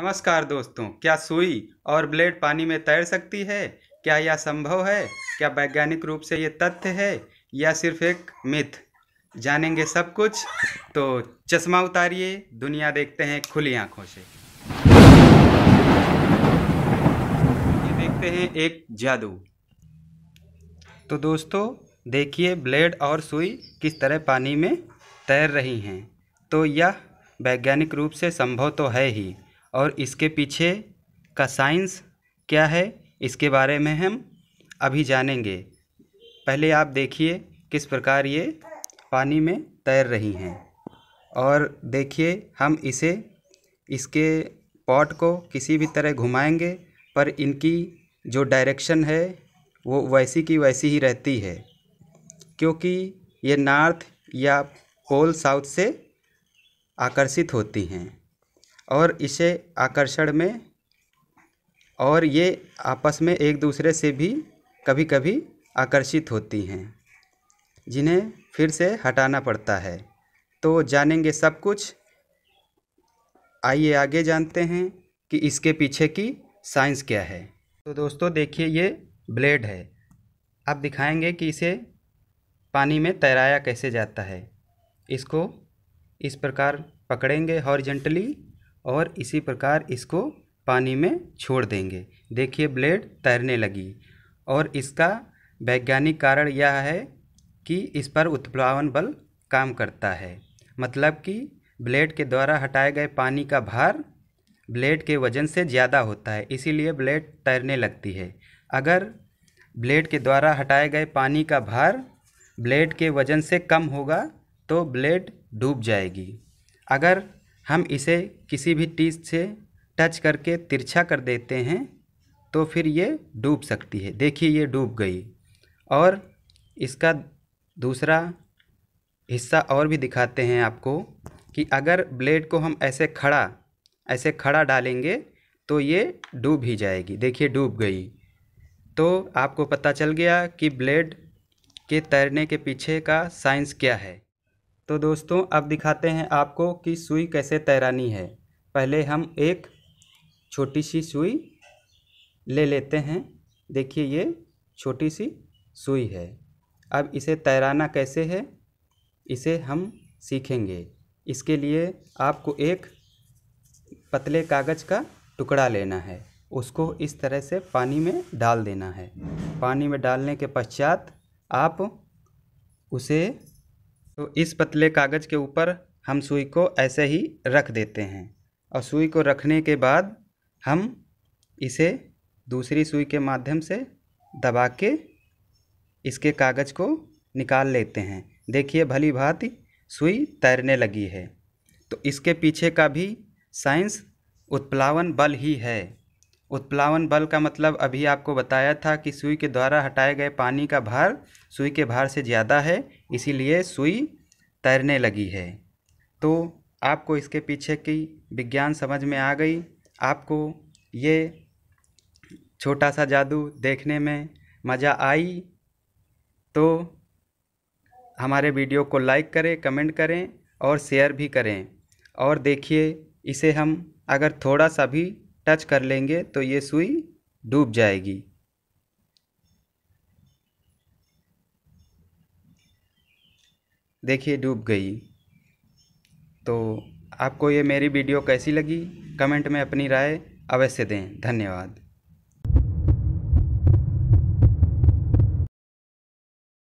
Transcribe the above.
नमस्कार दोस्तों क्या सुई और ब्लेड पानी में तैर सकती है क्या यह संभव है क्या वैज्ञानिक रूप से ये तथ्य है या सिर्फ एक मिथ जानेंगे सब कुछ तो चश्मा उतारिए दुनिया देखते हैं खुली आंखों से ये देखते हैं एक जादू तो दोस्तों देखिए ब्लेड और सुई किस तरह पानी में तैर रही हैं तो यह वैज्ञानिक रूप से संभव तो है ही और इसके पीछे का साइंस क्या है इसके बारे में हम अभी जानेंगे पहले आप देखिए किस प्रकार ये पानी में तैर रही हैं और देखिए हम इसे इसके पॉट को किसी भी तरह घुमाएंगे पर इनकी जो डायरेक्शन है वो वैसी की वैसी ही रहती है क्योंकि ये नॉर्थ या पोल साउथ से आकर्षित होती हैं और इसे आकर्षण में और ये आपस में एक दूसरे से भी कभी कभी आकर्षित होती हैं जिन्हें फिर से हटाना पड़ता है तो जानेंगे सब कुछ आइए आगे जानते हैं कि इसके पीछे की साइंस क्या है तो दोस्तों देखिए ये ब्लेड है आप दिखाएंगे कि इसे पानी में तैराया कैसे जाता है इसको इस प्रकार पकड़ेंगे हॉरिजेंटली और इसी प्रकार इसको पानी में छोड़ देंगे देखिए ब्लेड तैरने लगी और इसका वैज्ञानिक कारण यह है कि इस पर उत्प्लावन बल काम करता है मतलब कि ब्लेड के द्वारा हटाए गए पानी का भार ब्लेड के वजन से ज़्यादा होता है इसीलिए ब्लेड तैरने लगती है अगर ब्लेड के द्वारा हटाए गए पानी का भार ब्लेड के वजन से कम होगा तो ब्लेड डूब जाएगी अगर हम इसे किसी भी टीज से टच करके तिरछा कर देते हैं तो फिर ये डूब सकती है देखिए ये डूब गई और इसका दूसरा हिस्सा और भी दिखाते हैं आपको कि अगर ब्लेड को हम ऐसे खड़ा ऐसे खड़ा डालेंगे तो ये डूब ही जाएगी देखिए डूब गई तो आपको पता चल गया कि ब्लेड के तैरने के पीछे का साइंस क्या है तो दोस्तों अब दिखाते हैं आपको कि सुई कैसे तैरानी है पहले हम एक छोटी सी सुई ले लेते हैं देखिए ये छोटी सी सुई है अब इसे तैराना कैसे है इसे हम सीखेंगे इसके लिए आपको एक पतले कागज़ का टुकड़ा लेना है उसको इस तरह से पानी में डाल देना है पानी में डालने के पश्चात आप उसे तो इस पतले कागज़ के ऊपर हम सुई को ऐसे ही रख देते हैं और सुई को रखने के बाद हम इसे दूसरी सुई के माध्यम से दबा के इसके कागज़ को निकाल लेते हैं देखिए भली भांति सुई तैरने लगी है तो इसके पीछे का भी साइंस उत्प्लावन बल ही है उत्प्लावन बल का मतलब अभी आपको बताया था कि सुई के द्वारा हटाए गए पानी का भार सुई के भार से ज़्यादा है इसीलिए सुई तैरने लगी है तो आपको इसके पीछे की विज्ञान समझ में आ गई आपको ये छोटा सा जादू देखने में मज़ा आई तो हमारे वीडियो को लाइक करें कमेंट करें और शेयर भी करें और देखिए इसे हम अगर थोड़ा सा भी टच कर लेंगे तो ये सुई डूब जाएगी देखिए डूब गई तो आपको ये मेरी वीडियो कैसी लगी कमेंट में अपनी राय अवश्य दें धन्यवाद